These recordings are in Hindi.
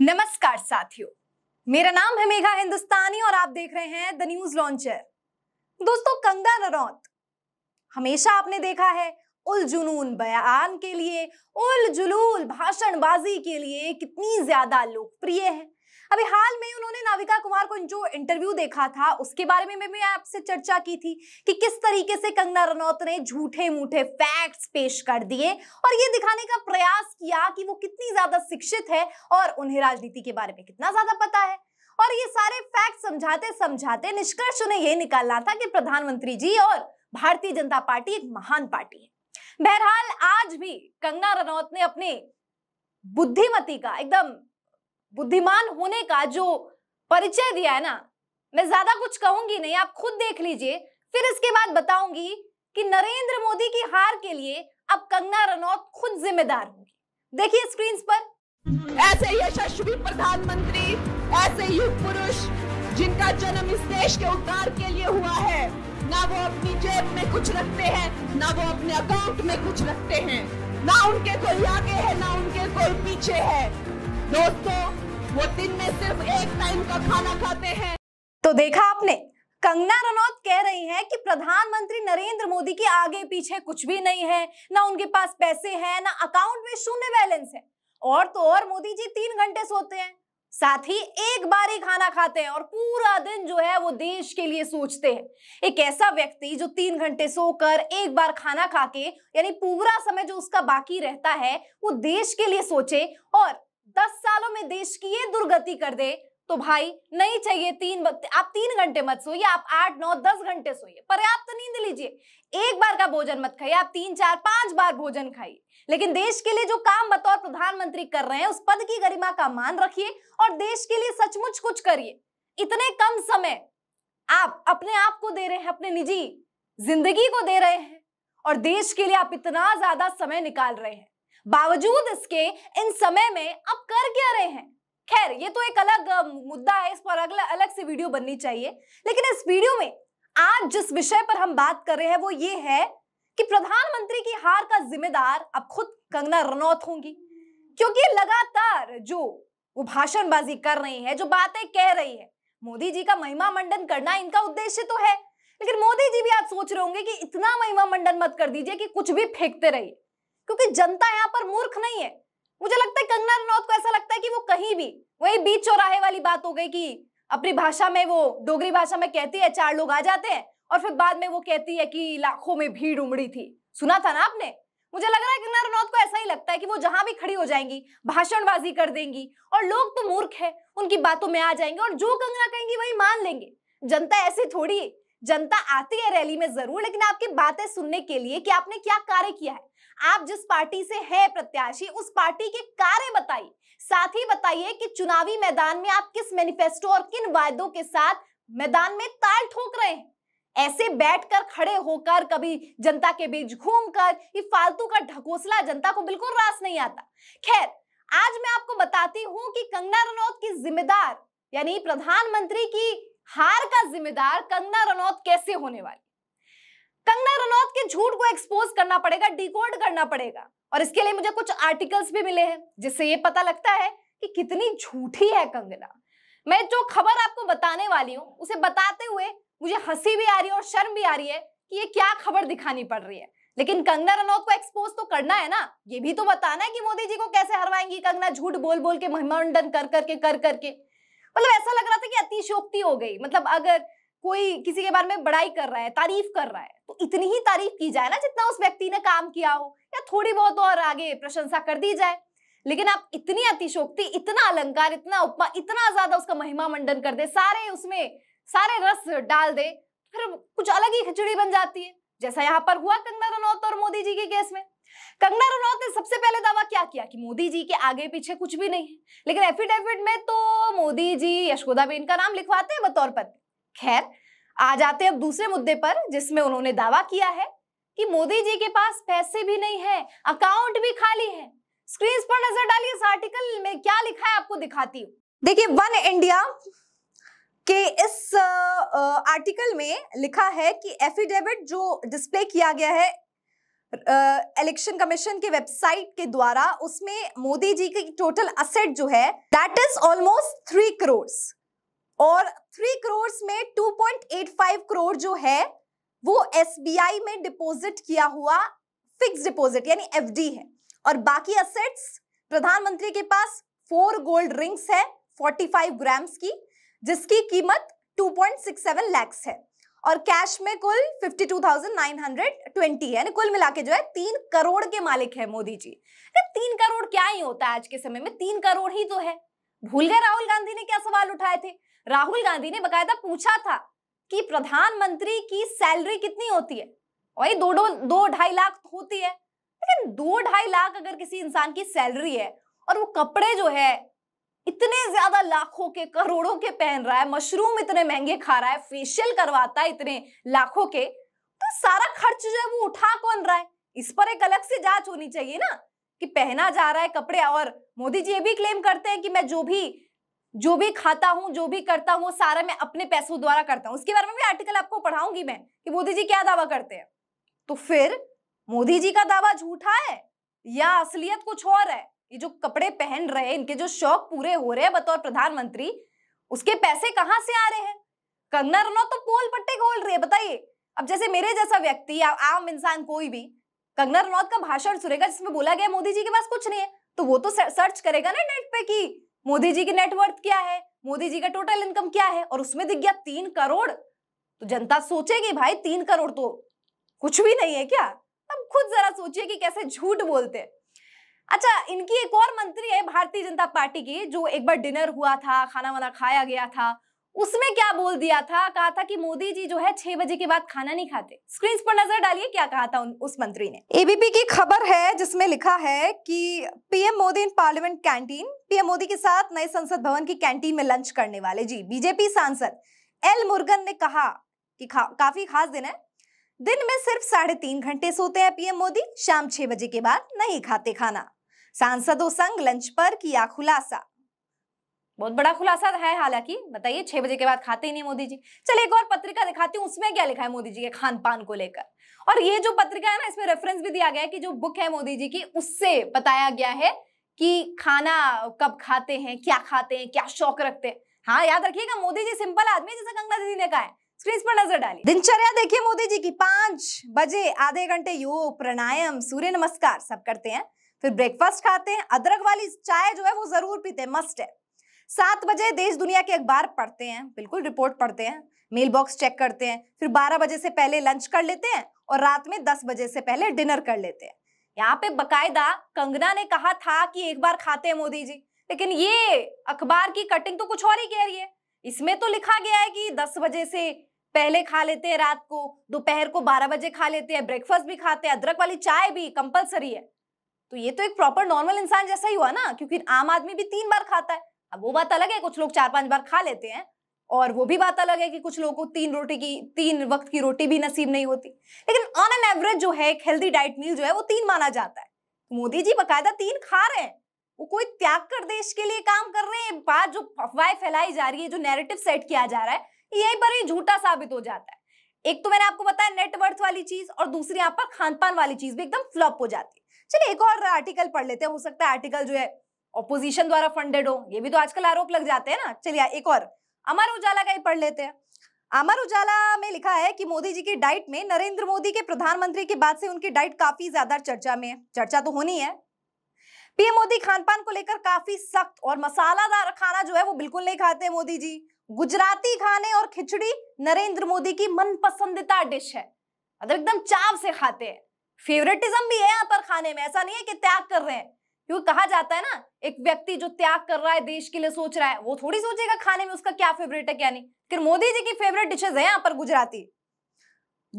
नमस्कार साथियों मेरा नाम है मेघा हिंदुस्तानी और आप देख रहे हैं द न्यूज लॉन्चर दोस्तों कंगना रनौत हमेशा आपने देखा है उल जुनून बयान के लिए उल जुलूल भाषणबाजी के लिए कितनी ज्यादा लोकप्रिय है अभी हाल में उन्होंने नाविका कुमार को जो इंटरव्यू देखा था उसके बारे में मैं आपसे चर्चा की थी कि किस तरीके से कंगना रनौत ने झूठे मूठे फैक्ट्स पेश कर दिए और ये दिखाने का प्रयास किया कि वो कितनी ज्यादा शिक्षित है और उन्हें राजनीति के बारे में कितना ज्यादा पता है और ये सारे फैक्ट समझाते समझाते निष्कर्ष उन्हें यह निकालना था कि प्रधानमंत्री जी और भारतीय जनता पार्टी एक महान पार्टी है बहरहाल आज भी कंगना रनौत ने अपने बुद्धिमती का एकदम बुद्धिमान होने का जो परिचय दिया है ना मैं ज्यादा कुछ कहूंगी नहीं आप खुद देख लीजिए फिर इसके बाद बताऊंगी कि नरेंद्र मोदी की हार के लिए अब कंगना रनौत खुद जिम्मेदार होंगी देखिए स्क्रीन पर ऐसे यशस्वी प्रधानमंत्री ऐसे युग पुरुष जिनका जन्म इस देश के उद्धार के लिए हुआ है ना वो अपनी जेब में कुछ रखते हैं ना वो अपने अकाउंट में कुछ रखते हैं ना उनके कोई आगे है ना उनके कोई पीछे है दोस्तों वो दिन में सिर्फ एक टाइम का खाना खाते हैं तो देखा आपने कंगना रनौत कह रही हैं कि प्रधानमंत्री नरेंद्र मोदी के आगे पीछे कुछ भी नहीं है ना उनके पास पैसे हैं ना अकाउंट में शून्य बैलेंस है और तो और मोदी जी तीन घंटे सोते हैं साथ ही एक बार ही खाना खाते हैं और पूरा दिन जो है वो देश के लिए सोचते हैं एक ऐसा व्यक्ति जो तीन घंटे सोकर एक बार खाना खाके यानी पूरा समय जो उसका बाकी रहता है वो देश के लिए सोचे और दस सालों में देश की ये दुर्गति कर दे तो भाई नहीं चाहिए तीन आप तीन घंटे मत सोइए आप आठ नौ दस घंटे सोइए पर्याप्त तो नींद लीजिए एक बार का भोजन मत खाइए आप तीन चार पांच बार भोजन खाइए लेकिन देश के लिए जो काम बतौर प्रधानमंत्री कर रहे हैं उस पद की गरिमा का मान रखिए और देश के लिए सचमुच कुछ करिए इतने कम समय आप अपने आप को दे रहे हैं अपने निजी जिंदगी को दे रहे हैं और देश के लिए आप इतना ज्यादा समय निकाल रहे हैं बावजूद इसके इन समय में अब कर क्या रहे हैं खैर ये तो एक अलग मुद्दा है इस पर अगला अलग से वीडियो बननी चाहिए लेकिन इस वीडियो में आज जिस विषय पर हम बात कर रहे हैं वो ये है कि प्रधानमंत्री की हार का जिम्मेदार अब खुद कंगना रनौत होंगी क्योंकि लगातार जो वो भाषणबाजी कर रही है जो बातें कह रही है मोदी जी का महिमा मंडन करना इनका उद्देश्य तो है लेकिन मोदी जी भी आज सोच रहे होंगे कि इतना महिमा मंडन मत कर दीजिए कि कुछ भी फेंकते रहिए क्योंकि जनता यहाँ पर मूर्ख नहीं है मुझे लगता है कंगना रनौत को ऐसा लगता है कि वो कहीं भी वही बीच चौराहे वाली बात हो गई कि अपनी भाषा में वो डोगरी भाषा में कहती है चार लोग आ जाते हैं और फिर बाद में वो कहती है कि लाखों में भीड़ उमड़ी थी सुना था ना आपने मुझे लग रहा है कंगना रनौत को ऐसा ही लगता है कि वो जहां भी खड़ी हो जाएंगी भाषणबाजी कर देंगी और लोग तो मूर्ख है उनकी बातों में आ जाएंगे और जो कंगना कहेंगी वही मान लेंगे जनता ऐसी थोड़ी जनता आती है रैली में जरूर लेकिन आपकी बातें सुनने के लिए कि आपने क्या कार्य किया है आप जिस पार्टी से है प्रत्याशी उस पार्टी के कार्य बताइए साथ ही बताइए कि चुनावी मैदान में आप किस मैनिफेस्टो और किन वायदों के साथ मैदान में ताल ठोक रहे हैं ऐसे बैठकर खड़े होकर कभी जनता के बीच घूमकर ये फालतू का ढकोसला जनता को बिल्कुल रास नहीं आता खैर आज मैं आपको बताती हूं कि कंगना रनौत की जिम्मेदार यानी प्रधानमंत्री की हार का जिम्मेदार कंगना रनौत कैसे होने वाली कंगना रनौत के झूठ को एक्सपोज करना पड़ेगा डिकोड करना पड़ेगा और इसके लिए मुझे कुछ आर्टिकल्स भी मिले हैं जिससे ये पता लगता है कि कितनी झूठी है कंगना मैं जो खबर आपको बताने वाली हूँ उसे बताते हुए मुझे हंसी भी आ रही है और शर्म भी आ रही है कि ये क्या खबर दिखानी पड़ रही है लेकिन कंगना रनौत को एक्सपोज तो करना है ना ये भी तो बताना है कि मोदी जी को कैसे हरवाएंगी कंगना झूठ बोल बोल के महिमा कर करके कर करके कर, कर, मतलब ऐसा लग रहा था कि अतिशोक्ति हो गई मतलब अगर कोई किसी के बारे में बड़ाई कर रहा है तारीफ कर रहा है तो इतनी ही तारीफ की जाए ना जितना उस व्यक्ति ने काम किया हो या थोड़ी बहुत और आगे प्रशंसा कर दी जाए लेकिन आप इतनी अतिशोक्ति इतना अलंकार इतना उपमा इतना ज्यादा उसका महिमा मंडन कर दे सारे उसमें सारे रस डाल दे फिर कुछ अलग ही खिचड़ी बन जाती है जैसा यहाँ पर हुआ कंगना रनौत और मोदी जी के केस में कंगना रनौत ने सबसे पहले दावा क्या किया कि मोदी जी के आगे पीछे कुछ भी नहीं है लेकिन एफिडेविट में तो मोदी जी यशोदा बेन का नाम लिखवाते हैं बतौर पर खैर आ जाते हैं अब दूसरे मुद्दे पर जिसमें उन्होंने दावा किया है कि मोदी जी के पास पैसे भी नहीं है अकाउंट भी खाली है स्क्रीन पर नजर डालिए इस आर्टिकल में क्या लिखा है आपको दिखाती हूँ देखिए वन इंडिया के इस आर्टिकल में लिखा है कि एफिडेविट जो डिस्प्ले किया गया है इलेक्शन कमीशन के वेबसाइट के द्वारा उसमें मोदी जी की टोटल असेट जो है that is almost three crore और थ्री करोड़ में 2.85 करोड़ जो है वो एसबीआई में डिपॉजिट किया हुआ फिक्स डिपॉजिट यानी एफडी है और बाकी असेट्स प्रधानमंत्री के पास फोर गोल्ड रिंग्स है 45 ग्राम्स की जिसकी कीमत 2.67 लाख है और कैश में कुल 52,920 है ना कुल मिला के जो है तीन करोड़ के मालिक है मोदी जी तीन करोड़ क्या ही होता है आज के समय में तीन करोड़ ही तो है भूल गए राहुल गांधी ने क्या सवाल उठाए थे राहुल गांधी ने बकायदा पूछा था कि प्रधानमंत्री की सैलरी कितनी होती है वही दो दो ढाई लाख होती है लेकिन दो ढाई लाख अगर किसी इंसान की सैलरी है और वो कपड़े जो है इतने ज्यादा लाखों के करोड़ों के पहन रहा है मशरूम इतने महंगे खा रहा है फेशियल करवाता है इतने लाखों के तो सारा खर्च जो है वो उठा कौन रहा है इस पर एक अलग से जांच होनी चाहिए ना कि पहना जा रहा है कपड़े और मोदी जी ये भी क्लेम करते हैं कि मैं जो भी जो भी खाता हूँ जो भी करता हूँ सारा मैं अपने पैसों द्वारा करता हूँ उसके बारे में भी आर्टिकल आपको पढ़ाऊंगी मैं कि मोदी जी क्या दावा करते हैं तो फिर मोदी जी का दावा झूठा है या असलियत कुछ और है ये जो कपड़े पहन रहे हैं इनके जो शौक पूरे हो रहे हैं बतौर प्रधानमंत्री उसके पैसे कहाँ से आ रहे हैं कंगना रनौत तो पोल पट्टे खोल रही है बताइए अब जैसे मेरे जैसा व्यक्ति या आम इंसान कोई भी कंगना रनौत का भाषण सुनेगा जिसमें बोला गया मोदी जी के पास कुछ नहीं है तो वो तो सर्च करेगा ना नेट पे कि मोदी जी की नेटवर्थ क्या है मोदी जी का टोटल इनकम क्या है और उसमें दिख गया तीन करोड़ तो जनता सोचेगी भाई तीन करोड़ तो कुछ भी नहीं है क्या अब खुद जरा सोचिए कि कैसे झूठ बोलते हैं अच्छा इनकी एक और मंत्री है भारतीय जनता पार्टी की जो एक बार डिनर हुआ था खाना वाना खाया गया था उसमें क्या बोल दिया था कहा था कि मोदी जी जो है छह बजे के बाद खाना नहीं खाते स्क्रीन पर नजर डालिए क्या कहा था उन, उस मंत्री ने एबीपी की खबर है जिसमें लिखा है कि PM Modi in parliament canteen PM Modi के साथ नए संसद भवन की कैंटीन में लंच करने वाले जी बीजेपी सांसद एल मुर्गन ने कहा कि खा, काफी खास दिन है दिन में सिर्फ साढ़े तीन घंटे सोते हैं पीएम मोदी शाम छह बजे के बाद नहीं खाते खाना सांसदों संग लंच पर किया खुलासा बहुत बड़ा खुलासा है हालांकि बताइए छह बजे के बाद खाते ही नहीं मोदी जी चलिए एक और पत्रिका दिखाती हूँ उसमें क्या लिखा है मोदी जी के खान पान को लेकर और ये जो पत्रिका है ना इसमें रेफरेंस भी दिया गया है कि जो बुक है मोदी जी की उससे बताया गया है कि खाना कब खाते हैं क्या खाते हैं क्या शौक रखते हैं हाँ याद रखिएगा मोदी जी सिंपल आदमी जैसे गंगा दीदी ने कहा है स्क्रीन पर नजर डाली दिनचर्या देखिए मोदी जी की पांच बजे आधे घंटे योग प्राणायाम सूर्य नमस्कार सब करते हैं फिर ब्रेकफास्ट खाते हैं अदरक वाली चाय जो है वो जरूर पीते हैं मस्ट है सात बजे देश दुनिया के अखबार पढ़ते हैं बिल्कुल रिपोर्ट पढ़ते हैं मेल बॉक्स चेक करते हैं फिर बारह बजे से पहले लंच कर लेते हैं और रात में दस बजे से पहले डिनर कर लेते हैं यहाँ पे बकायदा कंगना ने कहा था कि एक बार खाते हैं मोदी जी लेकिन ये अखबार की कटिंग तो कुछ और ही कह रही है इसमें तो लिखा गया है कि दस बजे से पहले खा लेते हैं रात को दोपहर को बारह बजे खा लेते हैं ब्रेकफास्ट भी खाते हैं अदरक वाली चाय भी कंपलसरी है तो ये तो एक प्रॉपर नॉर्मल इंसान जैसा ही हुआ ना क्योंकि आम आदमी भी तीन बार खाता है अब वो बात अलग है कुछ लोग चार पांच बार खा लेते हैं और वो भी बात अलग है कि कुछ लोगों को तीन रोटी की तीन वक्त की रोटी भी नसीब नहीं होती लेकिन ऑन एन एवरेज जो है एक हेल्दी डाइट मील जो है वो तीन माना जाता है मोदी जी बकायदा तीन खा रहे हैं वो कोई त्याग कर देश के लिए काम कर रहे हैं बात जो अफवाह फैलाई जा रही है जो नैरेटिव सेट किया जा रहा है यही पर ही झूठा साबित हो जाता है एक तो मैंने आपको बताया नेटवर्थ वाली चीज और दूसरी यहाँ पर खान पान वाली चीज भी एकदम फ्लॉप हो जाती है चलिए एक और आर्टिकल पढ़ लेते हैं हो सकता है आर्टिकल जो है ऑपोजिशन द्वारा फंडेड हो ये भी तो आजकल आरोप लग जाते हैं ना चलिए एक और अमर उजाला का ही पढ़ लेते हैं अमर उजाला में लिखा है कि मोदी जी की डाइट में नरेंद्र मोदी के प्रधानमंत्री के बाद से उनकी डाइट काफी ज्यादा चर्चा में है चर्चा तो होनी है पीएम मोदी खानपान को लेकर काफी सख्त और मसालादार खाना जो है वो बिल्कुल नहीं खाते मोदी जी गुजराती खाने और खिचड़ी नरेंद्र मोदी की मनपसंदीदा डिश है मतलब एकदम चाव से खाते हैं फेवरेटिज्म भी है यहाँ पर खाने में ऐसा नहीं है कि त्याग कर रहे हैं क्योंकि कहा जाता है ना एक व्यक्ति जो त्याग कर रहा है देश के लिए सोच रहा है वो थोड़ी सोचेगा खाने में उसका क्या फेवरेट है क्या नहीं फिर मोदी जी की फेवरेट डिशेज है यहाँ पर गुजराती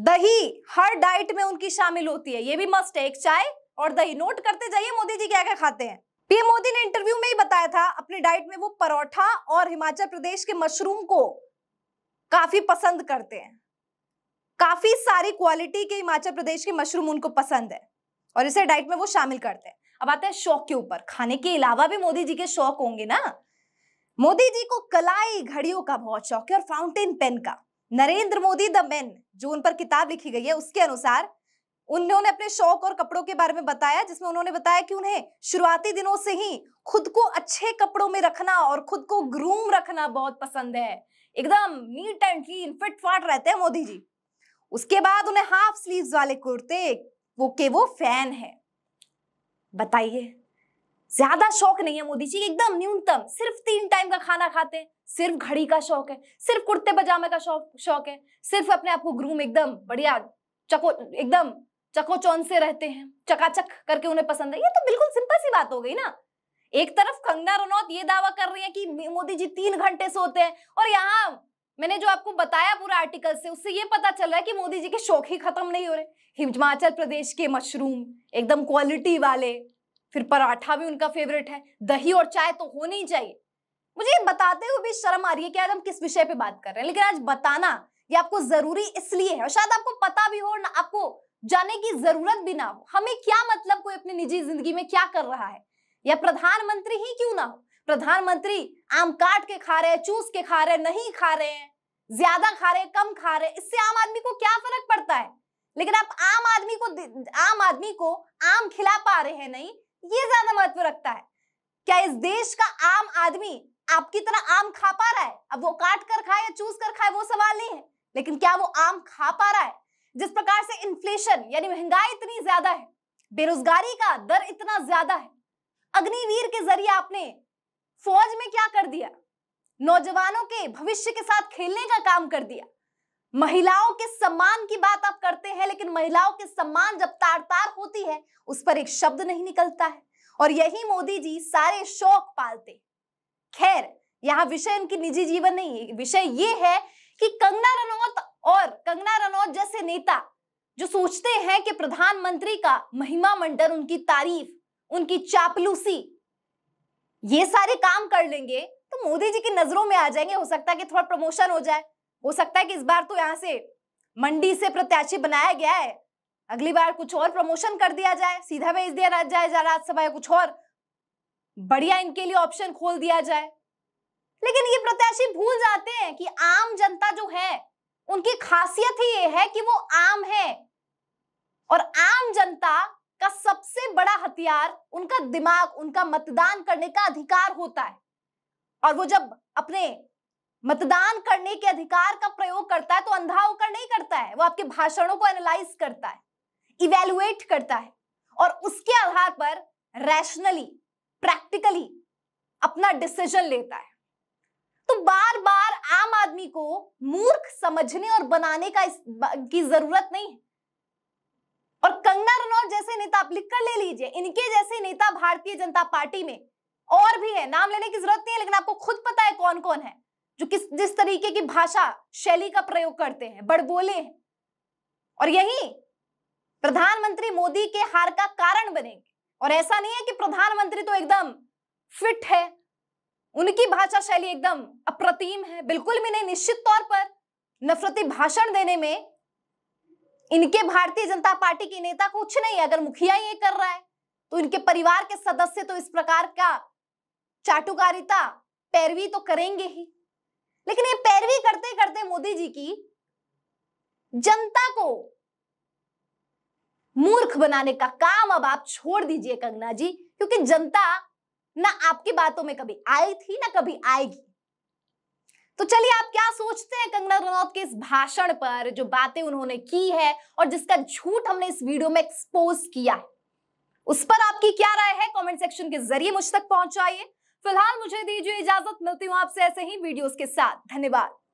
दही हर डाइट में उनकी शामिल होती है ये भी मस्ट है एक चाय और दही नोट करते जाइए मोदी जी क्या क्या खाते हैं पीएम मोदी ने इंटरव्यू में ही बताया था अपने डाइट में वो परोठा और हिमाचल प्रदेश के मशरूम को काफी पसंद करते हैं काफी सारी क्वालिटी के हिमाचल प्रदेश के मशरूम उनको पसंद है और इसे डाइट में वो शामिल करते हैं अब आते हैं शौक के ऊपर खाने के अलावा भी मोदी जी के शौक होंगे ना मोदी जी को कलाई घड़ियों का बहुत शौक है और फाउंटेन पेन का नरेंद्र मोदी द मेन जो उन पर किताब लिखी गई है उसके अनुसार उन्होंने अपने शौक और कपड़ों के बारे में बताया जिसमें उन्होंने बताया कि उन्हें शुरुआती दिनों से ही खुद को अच्छे कपड़ों में रखना और खुद को ग्रूम रखना बहुत पसंद है एकदम नीट एंड क्लीन फिट फाट रहते हैं मोदी जी उसके बाद उन्हें हाफ स्लीव्स वाले कुर्ते वो के वो फैन है बताइए ज्यादा शौक नहीं है मोदी जी एकदम न्यूनतम सिर्फ तीन टाइम का खाना खाते हैं सिर्फ घड़ी का शौक है सिर्फ कुर्ते पजामे का शौक शौक है सिर्फ अपने आप को ग्रूम एकदम बढ़िया चको एकदम चकोचौन से रहते हैं चकाचक करके उन्हें पसंद है ये तो बिल्कुल सिंपल सी बात हो गई ना एक तरफ कंगना रनौत ये दावा कर रही है कि मोदी जी तीन घंटे सोते हैं और यहाँ मैंने जो आपको बताया पूरा आर्टिकल से उससे ये पता चल रहा है कि मोदी जी के शौक ही खत्म नहीं हो रहे हिमाचल प्रदेश के मशरूम एकदम क्वालिटी वाले फिर पराठा भी उनका फेवरेट है दही और चाय तो होनी चाहिए मुझे ये बताते हुए भी शर्म आ रही है कि आज हम किस विषय पे बात कर रहे हैं लेकिन आज बताना ये आपको जरूरी इसलिए है और शायद आपको पता भी हो ना आपको जाने की जरूरत भी ना हो हमें क्या मतलब कोई अपनी निजी जिंदगी में क्या कर रहा है या प्रधानमंत्री ही क्यों ना हो प्रधानमंत्री आम काट के खा रहे हैं चूस के खा रहे हैं नहीं खा रहे हैं ज्यादा खा रहे कम खा रहे इससे आम आदमी को क्या फर्क पड़ता है लेकिन आप आम आदमी को आम आदमी को आम खिला पा रहे हैं नहीं ये ज्यादा महत्व रखता है क्या इस देश का आम आदमी आपकी तरह आम खा पा रहा है अब वो काट कर खाए या चूस कर खाए वो सवाल नहीं है लेकिन क्या वो आम खा पा रहा है जिस प्रकार से इन्फ्लेशन यानी महंगाई इतनी ज्यादा है बेरोजगारी का दर इतना ज्यादा है अग्निवीर के जरिए आपने फौज में क्या कर दिया नौजवानों के भविष्य के साथ खेलने का काम कर दिया महिलाओं के सम्मान की बात आप करते हैं लेकिन महिलाओं के सम्मान जब तार तार होती है उस पर एक शब्द नहीं निकलता है और यही मोदी जी सारे शौक पालते खैर यहां विषय उनकी निजी जीवन नहीं है विषय ये है कि कंगना रनौत और कंगना रनौत जैसे नेता जो सोचते हैं कि प्रधानमंत्री का महिमा मंडल उनकी तारीफ उनकी चापलूसी ये सारे काम कर लेंगे तो मोदी जी की नजरों में आ जाएंगे हो सकता है कि थोड़ा प्रमोशन हो जाए हो सकता है कि इस बार तो यहाँ से मंडी से प्रत्याशी बनाया गया है अगली बार कुछ और प्रमोशन कर दिया जाए सीधा भेज दिया राज्य जा राज्यसभा या कुछ और बढ़िया इनके लिए ऑप्शन खोल दिया जाए लेकिन ये प्रत्याशी भूल जाते हैं कि आम जनता जो है उनकी खासियत ही ये है कि वो आम है और आम जनता का सबसे बड़ा हथियार उनका दिमाग उनका मतदान करने का अधिकार होता है और वो जब अपने मतदान करने के अधिकार का प्रयोग करता है तो अंधा होकर नहीं करता है वो आपके भाषणों को एनालाइज करता है इवेलुएट करता है और उसके आधार पर रैशनली प्रैक्टिकली अपना डिसीजन लेता है तो बार बार आम आदमी को मूर्ख समझने और बनाने का इस, की जरूरत नहीं है और कंगना रनौत जैसे नेता आप लिखकर ले लीजिए इनके जैसे नेता भारतीय जनता पार्टी में और भी है नाम लेने की जरूरत नहीं है लेकिन आपको खुद पता है कौन कौन है जो किस जिस तरीके की भाषा शैली का प्रयोग करते हैं बड़बोले हैं और यही प्रधानमंत्री मोदी के हार का कारण बनेंगे और ऐसा नहीं है कि प्रधानमंत्री तो एकदम फिट है उनकी भाषा शैली एकदम अप्रतिम है बिल्कुल भी नहीं निश्चित तौर पर नफरती भाषण देने में इनके भारतीय जनता पार्टी के नेता कुछ नहीं अगर मुखिया ये कर रहा है तो इनके परिवार के सदस्य तो इस प्रकार का चाटुकारिता पैरवी तो करेंगे ही लेकिन ये पैरवी करते करते मोदी जी की जनता को मूर्ख बनाने का काम अब आप छोड़ दीजिए कंगना जी क्योंकि जनता ना आपकी बातों में कभी आई थी ना कभी आएगी तो चलिए आप क्या सोचते हैं कंगना रनौत के इस भाषण पर जो बातें उन्होंने की है और जिसका झूठ हमने इस वीडियो में एक्सपोज किया है उस पर आपकी क्या राय है कमेंट सेक्शन के जरिए मुझ तक पहुंचाइए फिलहाल मुझे दीजिए इजाजत मिलती हूँ आपसे ऐसे ही वीडियोस के साथ धन्यवाद